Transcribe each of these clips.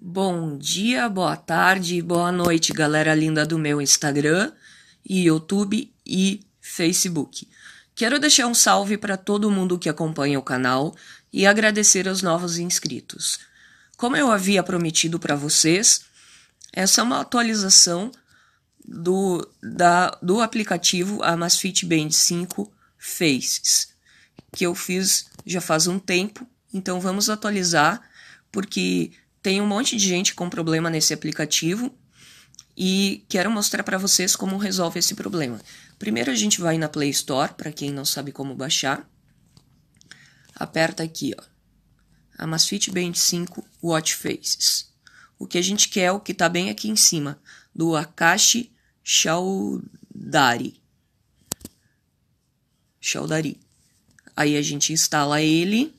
Bom dia, boa tarde e boa noite, galera linda do meu Instagram, e YouTube e Facebook. Quero deixar um salve para todo mundo que acompanha o canal e agradecer aos novos inscritos. Como eu havia prometido para vocês, essa é uma atualização do, da, do aplicativo Amazfit Band 5 Faces, que eu fiz já faz um tempo, então vamos atualizar, porque tem um monte de gente com problema nesse aplicativo e quero mostrar para vocês como resolve esse problema. Primeiro a gente vai na Play Store, para quem não sabe como baixar. Aperta aqui, ó. Amazfit Band 5 Watch Faces. O que a gente quer é o que está bem aqui em cima, do Akashi Chaudari. Chaudari. Aí a gente instala ele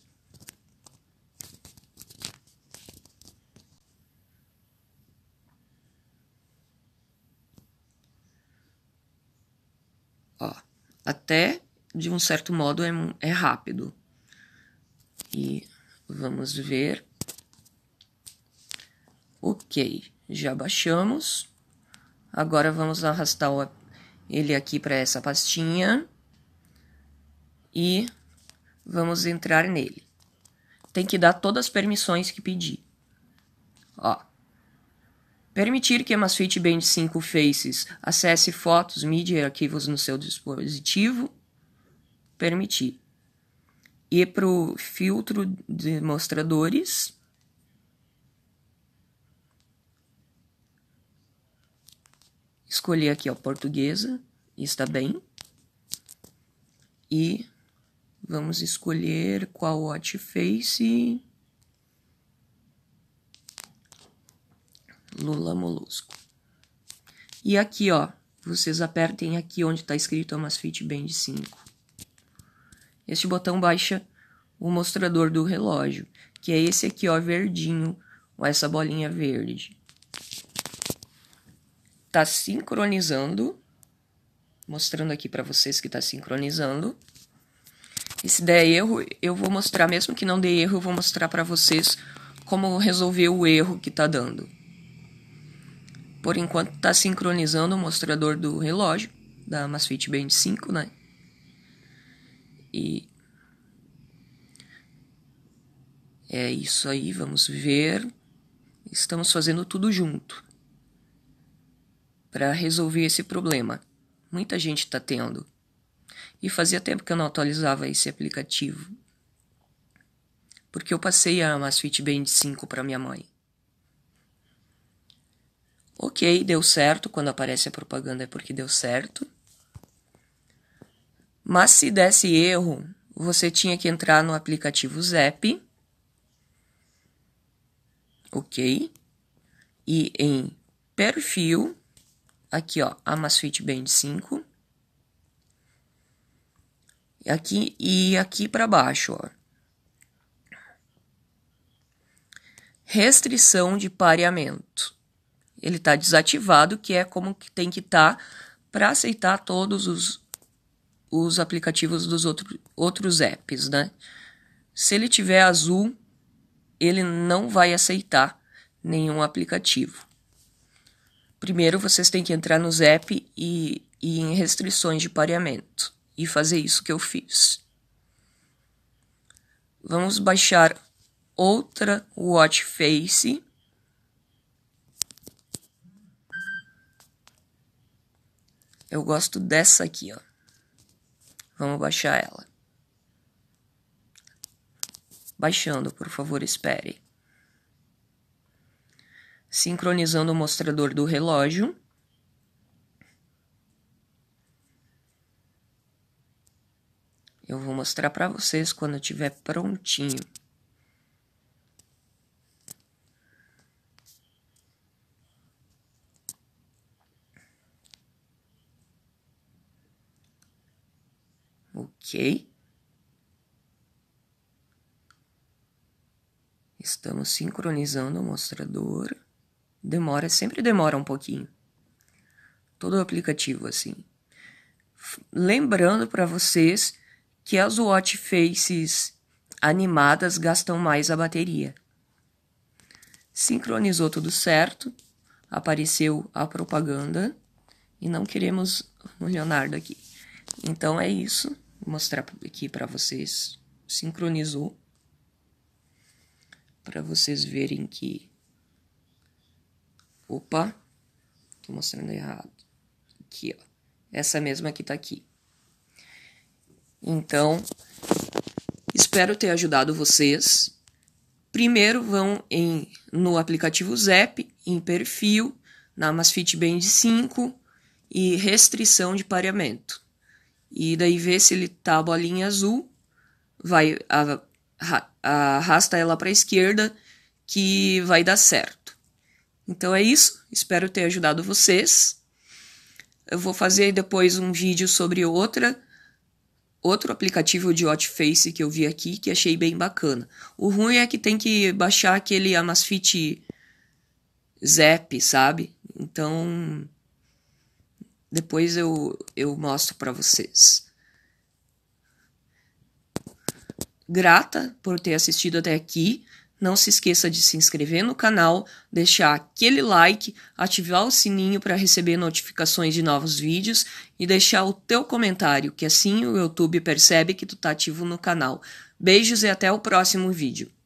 até de um certo modo é, é rápido. E vamos ver. Ok, já baixamos. Agora vamos arrastar ele aqui para essa pastinha e vamos entrar nele. Tem que dar todas as permissões que pedir. Ó. Permitir que a Masfit Band 5 Faces acesse fotos, mídia e arquivos no seu dispositivo. Permitir. Ir para o filtro de mostradores. Escolher aqui a portuguesa, está bem. E vamos escolher qual watch face. Lula Molusco. E aqui, ó, vocês apertem aqui onde está escrito Amazfit Band 5. Este botão baixa o mostrador do relógio, que é esse aqui, ó, verdinho, ou essa bolinha verde. Tá sincronizando, mostrando aqui para vocês que tá sincronizando. E se der erro, eu vou mostrar, mesmo que não dê erro, eu vou mostrar para vocês como resolver o erro que tá dando. Por enquanto está sincronizando o mostrador do relógio da Masfit Band 5, né? E é isso aí, vamos ver. Estamos fazendo tudo junto para resolver esse problema. Muita gente está tendo. E fazia tempo que eu não atualizava esse aplicativo. Porque eu passei a Masfit Band 5 para minha mãe. Ok, deu certo. Quando aparece a propaganda é porque deu certo. Mas se desse erro, você tinha que entrar no aplicativo Zap. Ok. E em perfil, aqui ó, Amazfit Band 5. E aqui e aqui para baixo, ó. Restrição de pareamento ele está desativado, que é como que tem que estar tá para aceitar todos os, os aplicativos dos outro, outros apps, né? Se ele tiver azul, ele não vai aceitar nenhum aplicativo. Primeiro, vocês têm que entrar nos app e, e em restrições de pareamento e fazer isso que eu fiz. Vamos baixar outra watch face Eu gosto dessa aqui, ó. Vamos baixar ela. Baixando, por favor, espere. Sincronizando o mostrador do relógio. Eu vou mostrar para vocês quando estiver prontinho. Ok? Estamos sincronizando o mostrador. Demora, sempre demora um pouquinho. Todo o aplicativo assim. Lembrando para vocês que as watch faces animadas gastam mais a bateria. Sincronizou tudo certo, apareceu a propaganda e não queremos o Leonardo aqui. Então é isso mostrar aqui para vocês. Sincronizou. Para vocês verem que. Opa! Tô mostrando errado. Aqui, ó. Essa mesma que tá aqui. Então, espero ter ajudado vocês. Primeiro vão em no aplicativo Zap, em perfil, na Masfit Band 5 e restrição de pareamento. E daí vê se ele tá a bolinha azul, vai arrasta ela para a esquerda que vai dar certo. Então é isso, espero ter ajudado vocês. Eu vou fazer depois um vídeo sobre outra outro aplicativo de face que eu vi aqui que achei bem bacana. O ruim é que tem que baixar aquele Amazfit Zap, sabe? Então depois eu, eu mostro para vocês. Grata por ter assistido até aqui. Não se esqueça de se inscrever no canal, deixar aquele like, ativar o sininho para receber notificações de novos vídeos e deixar o teu comentário, que assim o YouTube percebe que tu tá ativo no canal. Beijos e até o próximo vídeo.